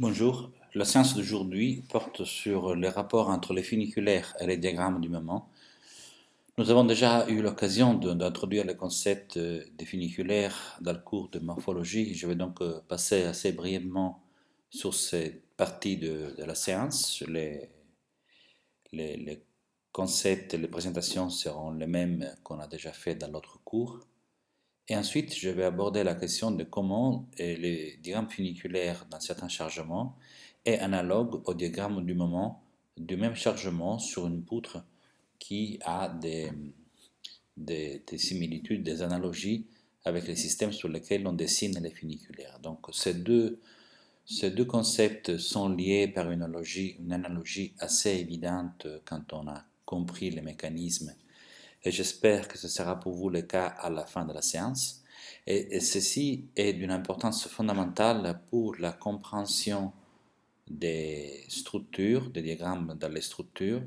Bonjour, la séance d'aujourd'hui porte sur les rapports entre les funiculaires et les diagrammes du moment. Nous avons déjà eu l'occasion d'introduire le concept euh, des funiculaires dans le cours de morphologie. Je vais donc euh, passer assez brièvement sur cette partie de, la séance. Les, les concepts et les présentations seront les mêmes qu'on a déjà fait dans l'autre cours. Et ensuite, je vais aborder la question de comment le diagramme funiculaire d'un certain chargement est analogue au diagramme du moment du même chargement sur une poutre qui a des, similitudes, des analogies avec les systèmes sur lesquels on dessine les funiculaires. Donc ces deux, concepts sont liés par une analogie assez évidente quand on a compris les mécanismes et j'espère que ce sera pour vous le cas à la fin de la séance. Et, ceci est d'une importance fondamentale pour la compréhension des structures, des diagrammes dans les structures,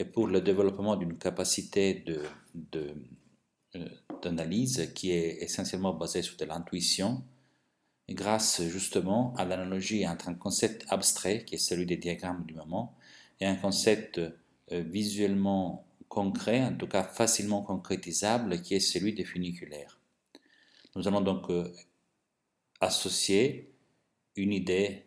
et pour le développement d'une capacité euh, d'analyse de, qui est essentiellement basée sur de l'intuition, grâce justement à l'analogie entre un concept abstrait, qui est celui des diagrammes du moment, et un concept euh, visuellement concret, en tout cas facilement concrétisable, qui est celui des funiculaires. Nous allons donc euh, associer une idée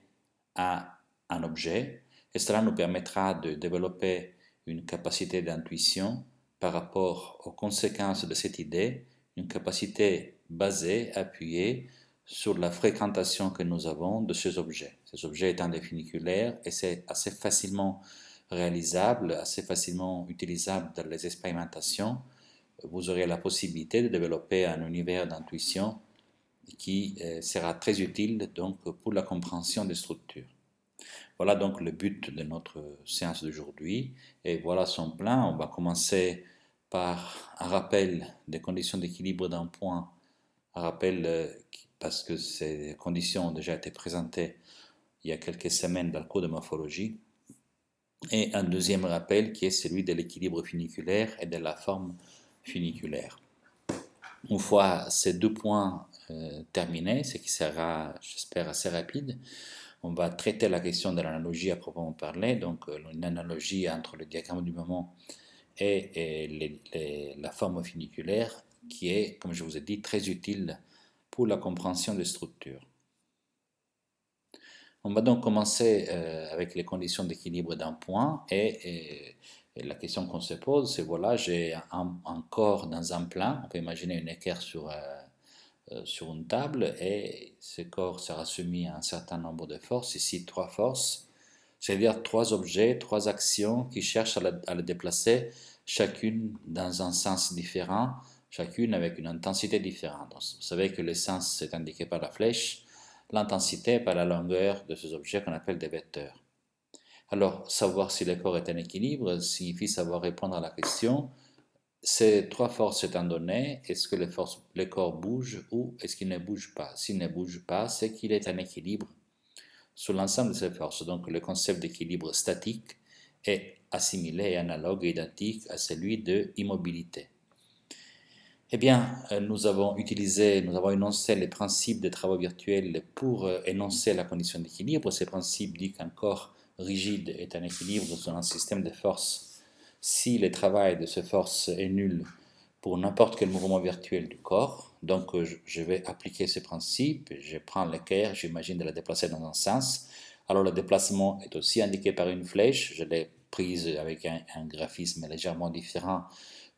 à un objet, et cela nous permettra de développer une capacité d'intuition par rapport aux conséquences de cette idée, une capacité basée, appuyée sur la fréquentation que nous avons de ces objets. Ces objets étant des funiculaires, et c'est assez facilement réalisable assez facilement utilisables dans les expérimentations, vous aurez la possibilité de développer un univers d'intuition qui euh, sera très utile donc pour la compréhension des structures. Voilà donc le but de notre séance d'aujourd'hui et voilà son plan. On va commencer par un rappel des conditions d'équilibre d'un point, un rappel euh, parce que ces conditions ont déjà été présentées il y a quelques semaines dans le cours de morphologie et un deuxième rappel qui est celui de l'équilibre funiculaire et de la forme funiculaire. Une fois ces deux points euh, terminés, ce qui sera, j'espère, assez rapide, on va traiter la question de l'analogie à proprement parler, donc euh, une analogie entre le diagramme du moment et, la forme funiculaire qui est, comme je vous ai dit, très utile pour la compréhension des structures. On va donc commencer euh, avec les conditions d'équilibre d'un point et, la question qu'on se pose, c'est voilà, j'ai un, corps dans un plan, on peut imaginer une équerre euh, euh, sur, une table, et ce corps sera soumis à un certain nombre de forces, ici trois forces, c'est-à-dire trois objets, trois actions qui cherchent à, le déplacer, chacune dans un sens différent, chacune avec une intensité différente. vous savez que le sens, est indiqué par la flèche, l'intensité par la longueur de ces objets qu'on appelle des vecteurs. Alors, savoir si le corps est en équilibre signifie savoir répondre à la question ces trois forces étant données, est-ce que le, corps bouge ou est-ce qu'il ne bouge pas S'il ne bouge pas, c'est qu'il est en équilibre sur l'ensemble de ces forces. Donc, le concept d'équilibre statique est assimilé analogue et identique à celui de immobilité. Eh bien, euh, nous avons utilisé, nous avons énoncé les principes des travaux virtuels pour euh, énoncer la condition d'équilibre. Ces principes dit qu'un corps rigide est en équilibre dans un système de forces si le travail de ces forces est nul pour n'importe quel mouvement virtuel du corps. Donc, euh, je vais appliquer ce principe. Je prends l'équerre, j'imagine de la déplacer dans un sens. Alors, le déplacement est aussi indiqué par une flèche. Je l'ai prise avec un, un graphisme légèrement différent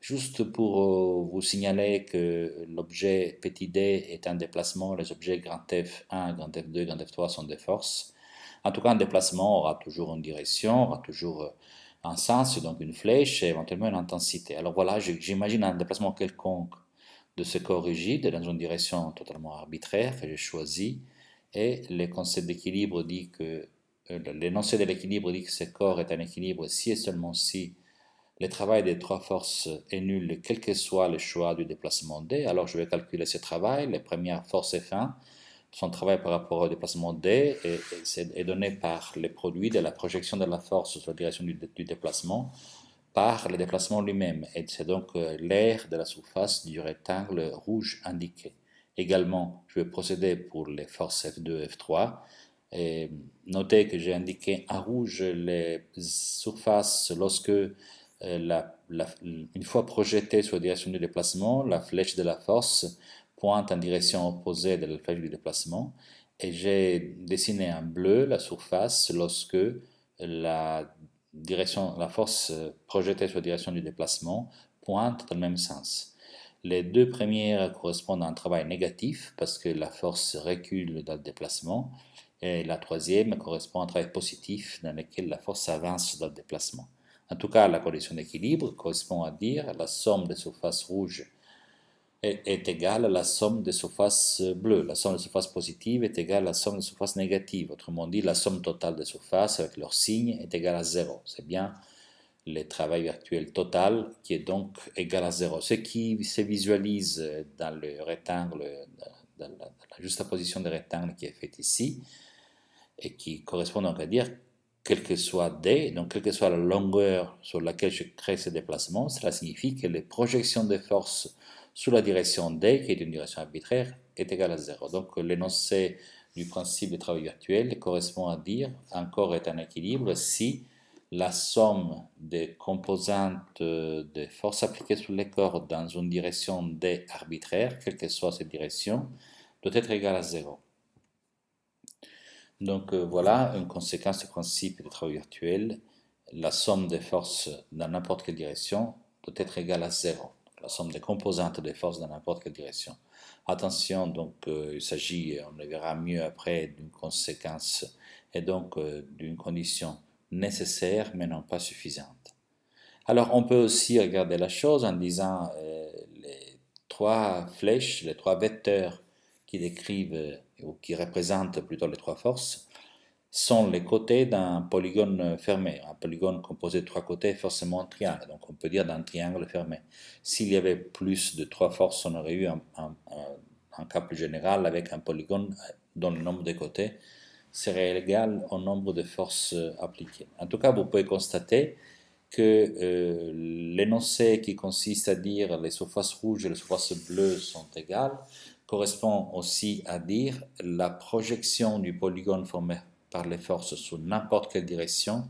Juste pour euh, vous signaler que l'objet petit d est un déplacement, les objets grand F1, grand F2, grand F3 sont des forces. En tout cas, un déplacement aura toujours une direction, aura toujours euh, un sens, donc une flèche et éventuellement une intensité. Alors voilà, j'imagine un déplacement quelconque de ce corps rigide dans une direction totalement arbitraire que j'ai choisie. Et le concept d'équilibre dit que euh, l'énoncé de l'équilibre dit que ce corps est un équilibre si et seulement si le travail des trois forces est nul quel que soit le choix du déplacement D. Alors je vais calculer ce travail. Les première forces F1, son travail par rapport au déplacement D est, donné par le produit de la projection de la force sur la direction du, déplacement par le déplacement lui-même. Et c'est donc euh, l'air de la surface du rectangle rouge indiqué. Également, je vais procéder pour les forces F2 F3. Et notez que j'ai indiqué en rouge les surfaces lorsque euh, une fois projetée sur la direction du déplacement, la flèche de la force pointe en direction opposée de la flèche du déplacement. Et j'ai dessiné en bleu la surface lorsque la, direction, la force euh, projetée sur la direction du déplacement pointe dans le même sens. Les deux premières correspondent à un travail négatif parce que la force recule dans le déplacement et la troisième correspond à un travail positif dans lequel la force avance dans le déplacement. En tout cas, la condition d'équilibre correspond à dire la somme des surfaces rouges est, égale à la somme des surfaces bleues. La somme des surfaces positives est égale à la somme des surfaces négatives. Autrement dit, la somme totale des surfaces avec leur signes est égale à zéro. C'est bien le travail virtuel total qui est donc égal à zéro. Ce qui se visualise dans le rectangle, dans la, juxtaposition des rectangles qui est faite ici, et qui correspond donc à dire quel que soit D, donc quelle que soit la longueur sur laquelle je crée ce déplacement, cela signifie que les projections de force sous la direction D, qui est une direction arbitraire, est égale à zéro. Donc l'énoncé du principe de travail virtuel correspond à dire un corps est en équilibre si la somme des composantes de forces appliquées sur les corps dans une direction D arbitraire, quelle que soit cette direction, doit être égale à zéro. Donc euh, voilà, une conséquence du principe du travail virtuel, la somme des forces dans n'importe quelle direction doit être égale à zéro. La somme des composantes des forces dans n'importe quelle direction. Attention, donc euh, il s'agit, on le verra mieux après, d'une conséquence et donc euh, d'une condition nécessaire mais non pas suffisante. Alors on peut aussi regarder la chose en disant les trois flèches, les trois vecteurs qui décrivent ou qui représentent plutôt les trois forces, sont les côtés d'un polygone fermé. Un polygone composé de trois côtés est forcément un triangle, donc on peut dire d'un triangle fermé. S'il y avait plus de trois forces, on aurait eu un, un, cas plus général avec un polygone dont le nombre de côtés serait égal au nombre de forces euh, appliquées. En tout cas, vous pouvez constater que euh, l'énoncé qui consiste à dire les surfaces rouges et les surfaces bleues sont égales correspond aussi à dire la projection du polygone formé par les forces sous n'importe quelle direction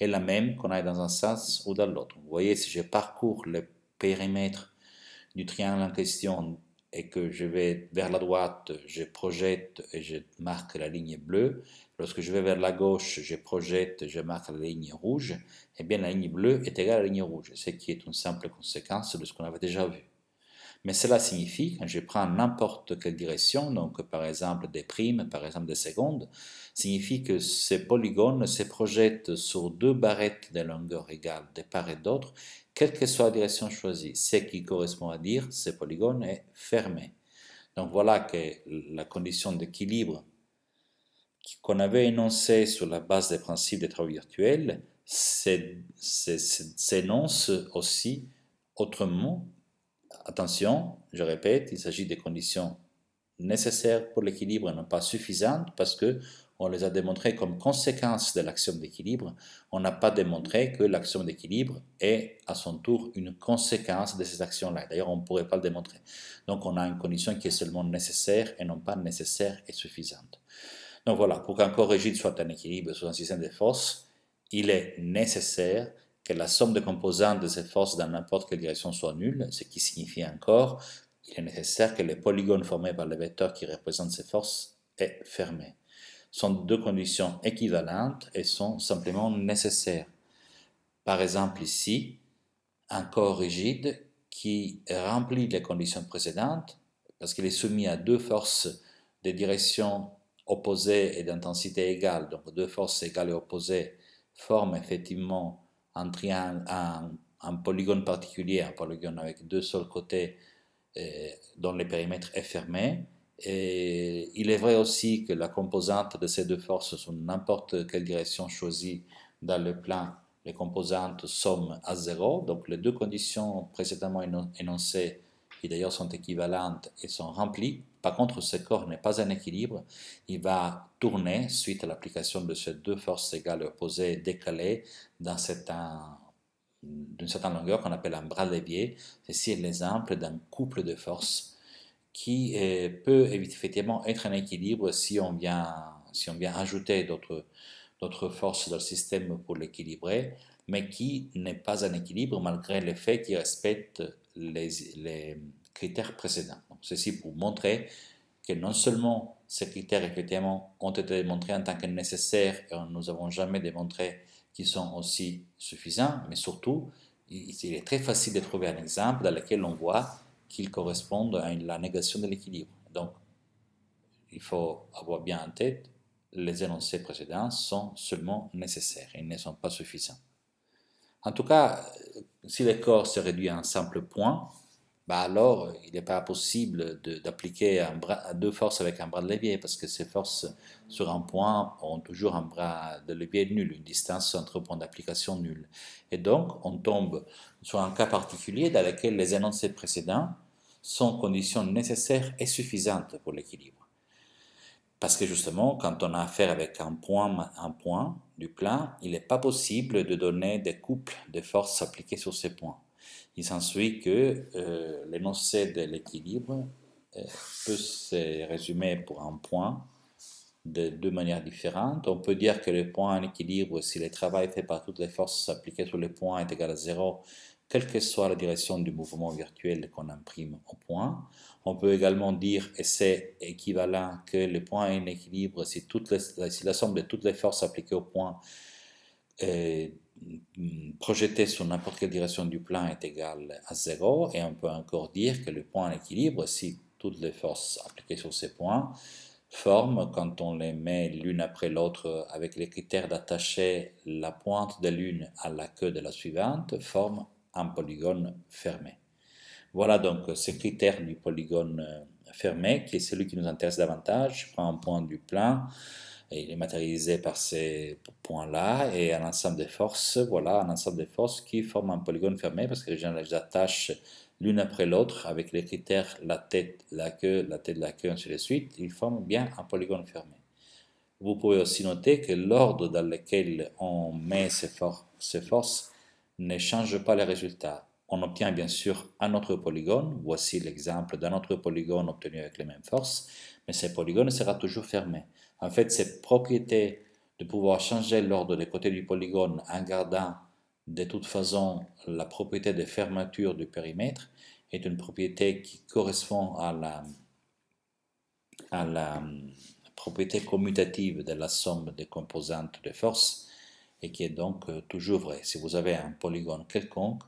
est la même qu'on aille dans un sens ou dans l'autre. Vous voyez, si je parcours le périmètre du triangle en question et que je vais vers la droite, je projette et je marque la ligne bleue. Lorsque je vais vers la gauche, je projette, et je marque la ligne rouge. Eh bien, la ligne bleue est égale à la ligne rouge, ce qui est une simple conséquence de ce qu'on avait déjà vu. Mais cela signifie, quand je prends n'importe quelle direction, donc par exemple des primes, par exemple des secondes, signifie que ces polygones se projettent sur deux barrettes de longueur égale des parts et d'autres, quelle que soit la direction choisie. Ce qui correspond à dire ce polygone est fermé. Donc voilà que la condition d'équilibre qu'on avait énoncée sur la base des principes des travaux virtuels s'énonce aussi autrement attention, je répète, il s'agit des conditions nécessaires pour l'équilibre et non pas suffisantes parce que on les a démontrées comme conséquence de l'axiome d'équilibre. On n'a pas démontré que l'axiome d'équilibre est à son tour une conséquence de ces actions-là. D'ailleurs, on ne pourrait pas le démontrer. Donc, on a une condition qui est seulement nécessaire et non pas nécessaire et suffisante. Donc voilà, pour qu'un corps rigide soit un équilibre soit un système de force, il est nécessaire que la somme des composantes de ces forces dans n'importe quelle direction soit nulle, ce qui signifie encore qu'il est nécessaire que le polygone formé par le vecteur qui représentent ces forces est fermé. Ce sont deux conditions équivalentes et sont simplement nécessaires. Par exemple ici, un corps rigide qui remplit les conditions précédentes parce qu'il est soumis à deux forces de direction opposées et d'intensité égale, donc deux forces égales et opposées forment effectivement un un un polygone particulier, un polygone avec deux seuls côtés euh, dont le périmètre est fermé. Et il est vrai aussi que la composante de ces deux forces sur n'importe quelle direction choisie dans le plan, les composantes somment à zéro. Donc les deux conditions précédemment énoncées, qui d'ailleurs sont équivalentes et sont remplies, par contre, ce corps n'est pas en équilibre, il va tourner suite à l'application de ces deux forces égales opposées décalées d'une certaine longueur qu'on appelle un bras levier. Ceci est l'exemple d'un couple de forces qui euh, peut effectivement être en équilibre si on vient, si on vient ajouter d'autres, forces dans le système pour l'équilibrer, mais qui n'est pas en équilibre malgré le fait qu'il respecte les critères précédents. Ceci pour montrer que non seulement ces critères, ont été démontrés en tant que nécessaires et nous n'avons jamais démontré qu'ils sont aussi suffisants, mais surtout, il est très facile de trouver un exemple dans lequel on voit qu'ils correspondent à la négation de l'équilibre. Donc, il faut avoir bien en tête, les énoncés précédents sont seulement nécessaires, ils ne sont pas suffisants. En tout cas, si le corps se réduit à un simple point, bah alors il n'est pas possible d'appliquer deux forces avec un bras de levier parce que ces forces sur un point ont toujours un bras de levier nul, une distance entre points d'application nulle. Et donc on tombe sur un cas particulier dans lequel les énoncés précédents sont conditions nécessaires et suffisantes pour l'équilibre. Parce que justement, quand on a affaire avec un point, un point du plan, il n'est pas possible de donner des couples de forces appliquées sur ces points il s'ensuit que euh, l'énoncé de l'équilibre euh, peut se résumer pour un point de deux manières différentes. On peut dire que le point en équilibre, si le travail fait par toutes les forces appliquées sur le point est égal à zéro, quelle que soit la direction du mouvement virtuel qu'on imprime au point. On peut également dire, et c'est équivalent, que le point est en équilibre si, toutes la somme de toutes les forces appliquées au point est euh, projeté sur n'importe quelle direction du plan est égal à zéro et on peut encore dire que le point en équilibre, si toutes les forces appliquées sur ces points forment, quand on les met l'une après l'autre avec les critères d'attacher la pointe de l'une à la queue de la suivante, forment un polygone fermé. Voilà donc ce critère du polygone fermé, qui est celui qui nous intéresse davantage. Je prends un point du plan il est matérialisé par ces points-là et un ensemble de forces, voilà, un ensemble de forces qui forment un polygone fermé parce que les gens les attachent l'une après l'autre avec les critères la tête, la queue, la tête, la queue, ainsi de suite. Ils forment bien un polygone fermé. Vous pouvez aussi noter que l'ordre dans lequel on met ces, ces forces ne change pas les résultats. On obtient bien sûr un autre polygone. Voici l'exemple d'un autre polygone obtenu avec les mêmes forces mais ce polygone sera toujours fermé. En fait, cette propriété de pouvoir changer l'ordre des côtés du polygone en gardant de toute façon la propriété de fermeture du périmètre est une propriété qui correspond à la, hum, propriété commutative de la somme des composantes de force et qui est donc euh, toujours vraie. Si vous avez un polygone quelconque,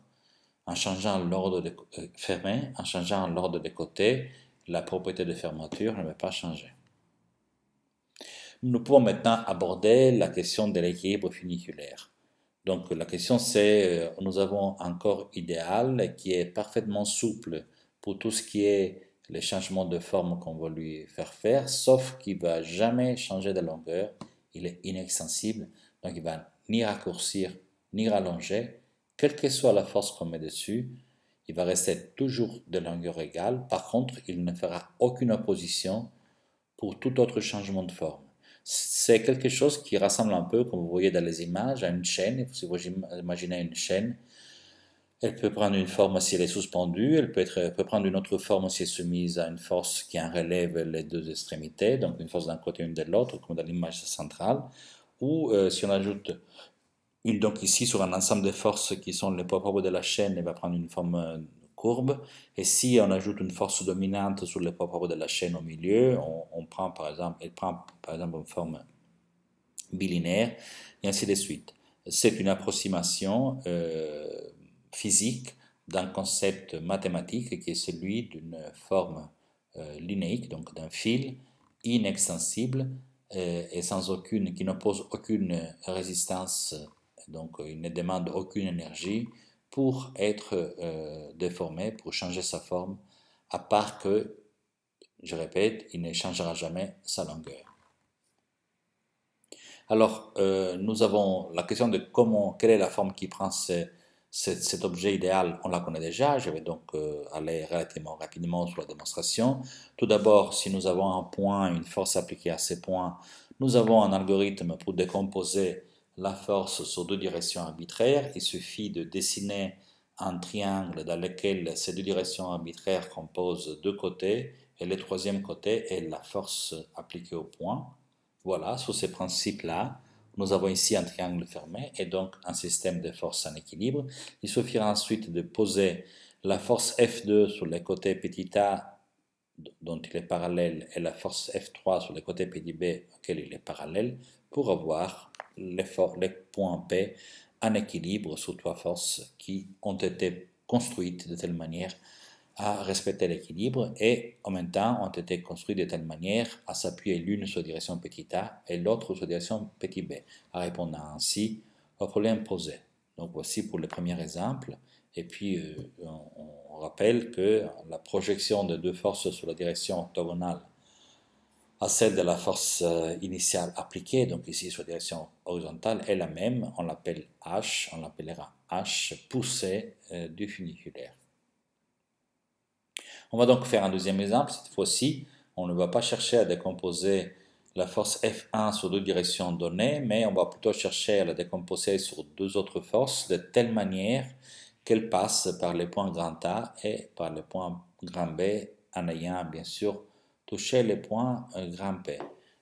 en changeant l'ordre euh, fermé, en changeant l'ordre des côtés, la propriété de fermeture ne va pas changer. Nous pouvons maintenant aborder la question de l'équilibre funiculaire. Donc la question c'est, euh, nous avons un corps idéal qui est parfaitement souple pour tout ce qui est les changements de forme qu'on veut lui faire faire, sauf qu'il ne va jamais changer de longueur, il est inextensible, donc il ne va ni raccourcir ni rallonger, quelle que soit la force qu'on met dessus, il va rester toujours de longueur égale. Par contre, il ne fera aucune opposition pour tout autre changement de forme. C'est quelque chose qui rassemble un peu, comme vous voyez dans les images, à une chaîne. Si vous imaginez une chaîne, elle peut prendre une forme si elle est suspendue, elle peut, être, peut prendre une autre forme si elle est soumise à une force qui en relève les deux extrémités, donc une force d'un côté et une de l'autre, comme dans l'image centrale. Ou euh, si on ajoute il, donc ici, sur un ensemble de forces qui sont les propres de la chaîne, elle va prendre une forme euh, courbe. Et si on ajoute une force dominante sur les propres de la chaîne au milieu, on, prend par exemple, elle prend par exemple une forme bilinaire, et ainsi de suite. C'est une approximation euh, physique d'un concept mathématique qui est celui d'une forme euh, linéique, donc d'un fil inextensible euh, et sans aucune, qui n'oppose aucune résistance donc euh, il ne demande aucune énergie pour être euh, déformé, pour changer sa forme, à part que, je répète, il ne changera jamais sa longueur. Alors, euh, nous avons la question de comment, quelle est la forme qui prend cet objet idéal, on la connaît déjà. Je vais donc aller relativement rapidement sur la démonstration. Tout d'abord, si nous avons un point, une force appliquée à ces points, nous avons un algorithme pour décomposer la force sur deux directions arbitraires. Il suffit de dessiner un triangle dans lequel ces deux directions arbitraires composent deux côtés et le troisième côté est la force appliquée au point. Voilà, sous ces principes là nous avons ici un triangle fermé et donc un système de forces en équilibre. Il suffira ensuite de poser la force F2 sur le côté petit a dont il est parallèle et la force F3 sur le côté petit b auquel il est parallèle pour avoir les points P en équilibre sur trois forces qui ont été construites de telle manière à respecter l'équilibre et en même temps ont été construites de telle manière à s'appuyer l'une sur la direction petit a et l'autre sur la direction petit b, à répondre ainsi au problème posé. Donc voici pour le premier exemple. Et puis euh, on rappelle que la projection de deux forces sur la direction orthogonale à celle de la force euh, initiale appliquée, donc ici sur direction horizontale, est la même, on l'appelle H, on l'appellera H poussée euh, du funiculaire. On va donc faire un deuxième exemple, cette fois-ci, on ne va pas chercher à décomposer la force F1 sur deux directions données, mais on va plutôt chercher à la décomposer sur deux autres forces de telle manière qu'elle passe par les points grand A et par le point grand B en ayant bien sûr toucher les points grimpés.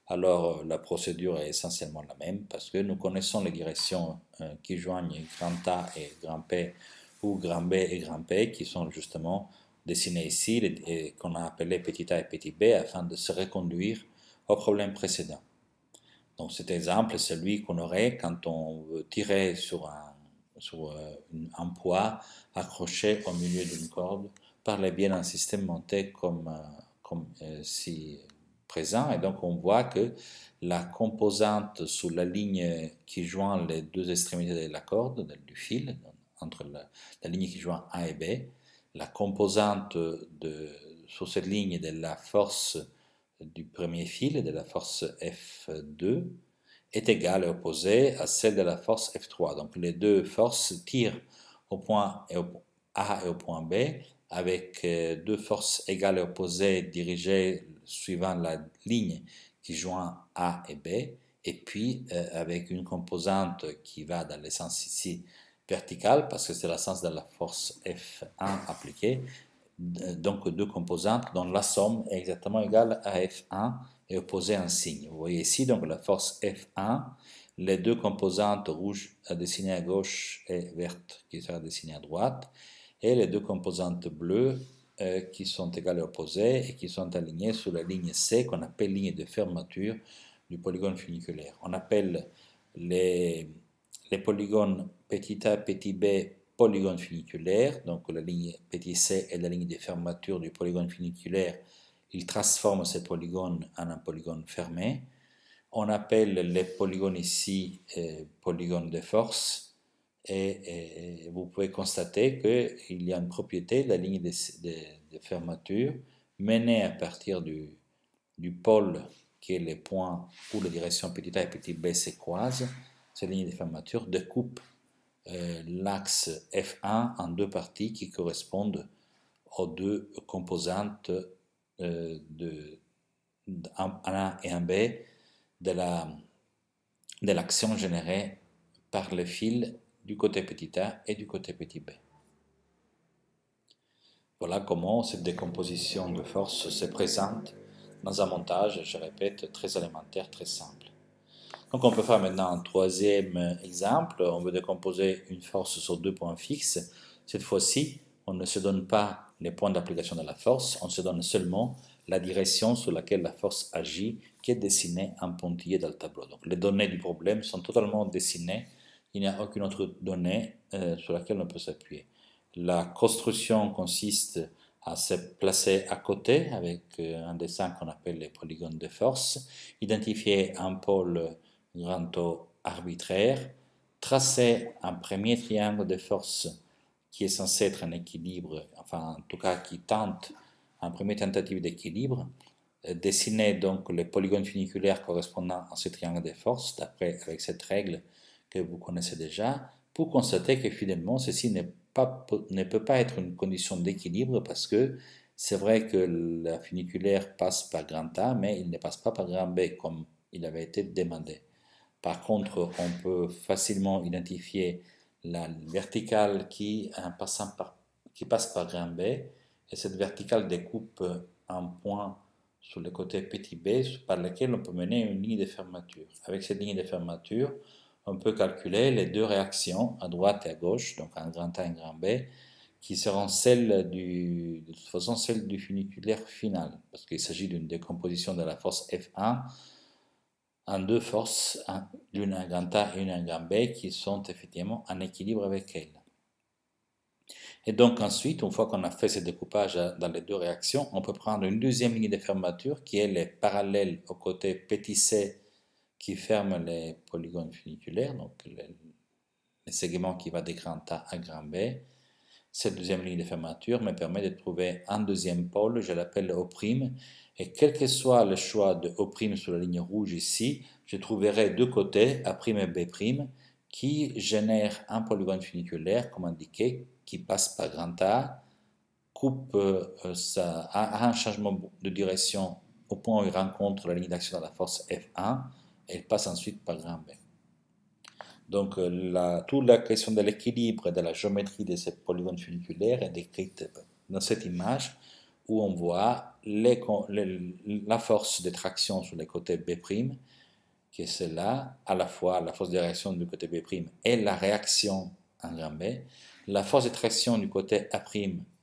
Alors euh, la procédure est essentiellement la même parce que nous connaissons les directions euh, qui joignent grand A et grand P ou grand B et grand P qui sont justement dessinées ici et qu'on a appelé petit a et petit b afin de se reconduire au problème précédent. Donc cet exemple, c'est celui qu'on aurait quand on veut tirer sur un, sur euh, un poids accroché au milieu d'une corde par le biais d'un système monté comme euh, si présent. Et donc, on voit que la composante sous la ligne qui joint les deux extrémités de la corde, du fil, entre la, la ligne qui joint A et B, la composante de, sur cette ligne de la force du premier fil, de la force F2, est égale et opposée à celle de la force F3. Donc les deux forces tirent au point A et au point B avec euh, deux forces égales et opposées dirigées suivant la ligne qui joint A et B, et puis euh, avec une composante qui va dans le sens ici vertical, parce que c'est le sens de la force F1 appliquée, euh, donc deux composantes dont la somme est exactement égale à F1 et opposée en signe. Vous voyez ici donc la force F1, les deux composantes rouges dessinées à gauche et vertes qui sera dessinées à droite, et les deux composantes bleues euh, qui sont égales et opposées et qui sont alignées sur la ligne C qu'on appelle ligne de fermeture du polygone funiculaire. On appelle les, polygones petit a, petit b polygone funiculaire, donc la ligne petit c est la ligne de fermeture du polygone funiculaire, il transforme ces polygones en un polygone fermé. On appelle les polygones ici euh, polygones de force, et, vous pouvez constater qu'il y a une propriété la ligne de, de, de fermeture menée à partir du, du, pôle qui est le point où la direction petit a et petit b se croisent. Cette ligne de fermeture découpe euh, l'axe F1 en deux parties qui correspondent aux deux composantes euh, de, A et un B de l'action la, de générée par le fil du côté petit a et du côté petit b. Voilà comment cette décomposition de force se présente dans un montage, je répète, très élémentaire, très simple. Donc on peut faire maintenant un troisième exemple. On veut décomposer une force sur deux points fixes. Cette fois-ci, on ne se donne pas les points d'application de la force, on se donne seulement la direction sur laquelle la force agit qui est dessinée en pontillé dans le tableau. Donc les données du problème sont totalement dessinées il n'y a aucune autre donnée euh, sur laquelle on peut s'appuyer. La construction consiste à se placer à côté avec euh, un dessin qu'on appelle les polygones de force, identifier un pôle grand arbitraire, tracer un premier triangle de force qui est censé être un équilibre, enfin en tout cas qui tente un premier tentative d'équilibre, euh, dessiner donc les polygones funiculaires correspondant à ce triangle de force, d'après avec cette règle que vous connaissez déjà, pour constater que finalement, ceci ne peut pas être une condition d'équilibre parce que c'est vrai que la funiculaire passe par grand A, mais il ne passe pas par grand B comme il avait été demandé. Par contre, on peut facilement identifier la verticale qui, passant par, qui passe par grand B, et cette verticale découpe un point sur le côté petit b par lequel on peut mener une ligne de fermeture. Avec cette ligne de fermeture, on peut calculer les deux réactions à droite et à gauche, donc un grand A et un grand B, qui seront celles du, de toute façon celles du funiculaire final, parce qu'il s'agit d'une décomposition de la force F1 en deux forces, hein, l'une un grand A et une un grand B, qui sont effectivement en équilibre avec elle. Et donc ensuite, une fois qu'on a fait ce découpage hein, dans les deux réactions, on peut prendre une deuxième ligne de fermeture qui est parallèle au côté petit c qui ferme les polygones funiculaires, donc les, segments qui va des grand A à grand B. Cette deuxième ligne de fermeture me permet de trouver un deuxième pôle, je l'appelle O', et quel que soit le choix de O' sur la ligne rouge ici, je trouverai deux côtés, A' et B', qui génèrent un polygone funiculaire, comme indiqué, qui passe par grand A, coupe euh, a, a un changement de direction au point où il rencontre la ligne d'action de la force F1, elle passe ensuite par grand B. Donc euh, toute la question de l'équilibre de la géométrie de ces polygones funiculaire est décrite dans cette image où on voit la force de traction sur les côtés B', qui est celle-là, à la fois la force de réaction du côté B' et la réaction en grand B, la force de traction du côté A'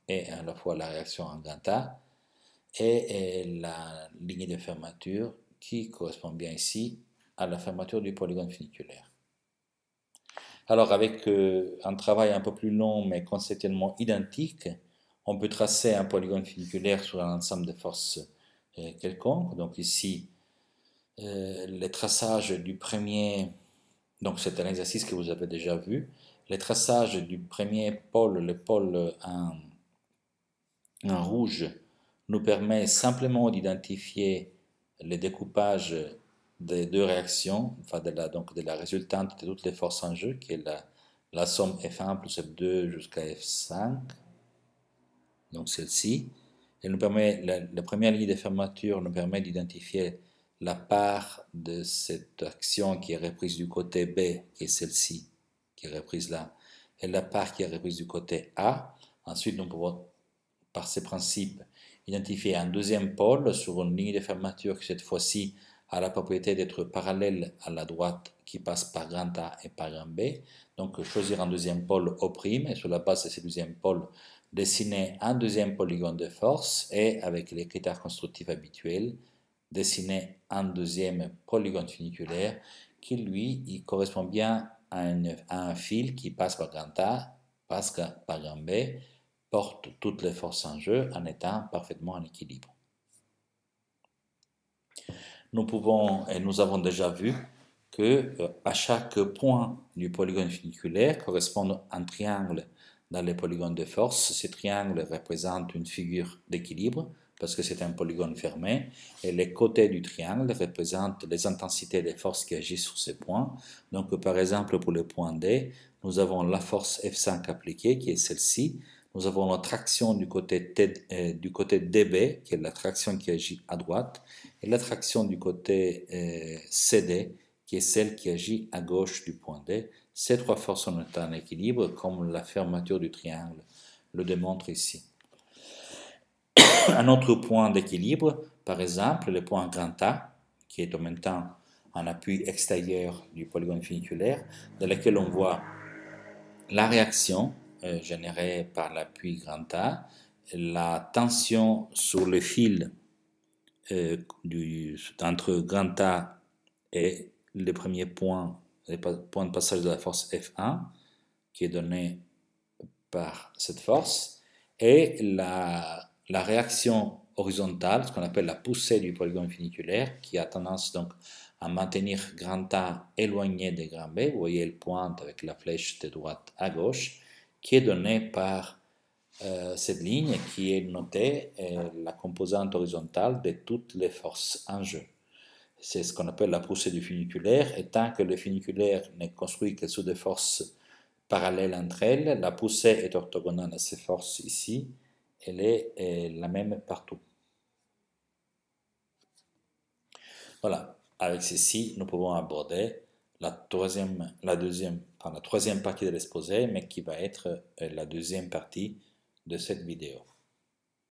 et à la fois la réaction en grand et la ligne de fermeture qui correspond bien ici la fermeture du polygone funiculaire. Alors avec euh, un travail un peu plus long mais conceptuellement identique, on peut tracer un polygone funiculaire sur un ensemble de forces euh, quelconques. Donc ici, euh, le traçage du premier, donc c'est un exercice que vous avez déjà vu, le traçage du premier pôle, le pôle en, rouge, nous permet simplement d'identifier les découpages des deux réactions, enfin de la, donc de la résultante de toutes les forces en jeu, qui est la, somme F1 plus F2 jusqu'à F5, donc celle-ci. Elle nous permet, la, première ligne de fermeture nous permet d'identifier la part de cette action qui est reprise du côté B, et celle-ci, qui est reprise là, et la part qui est reprise du côté A. Ensuite, nous pouvons, par ces principes, identifier un deuxième pôle sur une ligne de fermeture qui, cette fois-ci, à la propriété d'être parallèle à la droite qui passe par grand A et par B. Donc choisir un deuxième pôle O' et sur la base de ce deuxième pôle, dessiner un deuxième polygone de force et avec les critères constructifs habituels, dessiner un deuxième polygone funiculaire qui lui correspond bien à, un fil qui passe par grand A, que par B, porte toutes les forces en jeu en étant parfaitement en équilibre nous pouvons, et nous avons déjà vu, que euh, à chaque point du polygone funiculaire correspond un triangle dans les polygones de force. Ce triangle représente une figure d'équilibre parce que c'est un polygone fermé et les côtés du triangle représentent les intensités des forces qui agissent sur ces points. Donc par exemple pour le point D, nous avons la force F5 appliquée qui est celle-ci nous avons la traction du côté, DB, euh, qui est la traction qui agit à droite, et la traction du côté euh, CD, qui est celle qui agit à gauche du point D. Ces trois forces sont en équilibre, comme la fermeture du triangle le démontre ici. Un autre point d'équilibre, par exemple, le point grand A, qui est en même temps un appui extérieur du polygone finiculaire, dans lequel on voit la réaction euh, générée par l'appui grand A, la tension sur le fil euh, entre grand A et le premier point, de passage de la force F1, qui est donné par cette force, et la, la réaction horizontale, ce qu'on appelle la poussée du polygone funiculaire, qui a tendance donc à maintenir grand A éloigné de grand B. Vous voyez, le pointe avec la flèche de droite à gauche qui est donnée par eh, cette ligne qui est notée eh, la composante horizontale de toutes les forces en jeu. C'est ce qu'on appelle la poussée du funiculaire, et tant que le funiculaire n'est construit que sous des forces parallèles entre elles, la poussée est orthogonale à ces forces ici, elle est, eh, la même partout. Voilà, avec ceci, nous pouvons aborder la, troisième, la deuxième la troisième partie de l'exposé, mais qui va être euh, la deuxième partie de cette vidéo.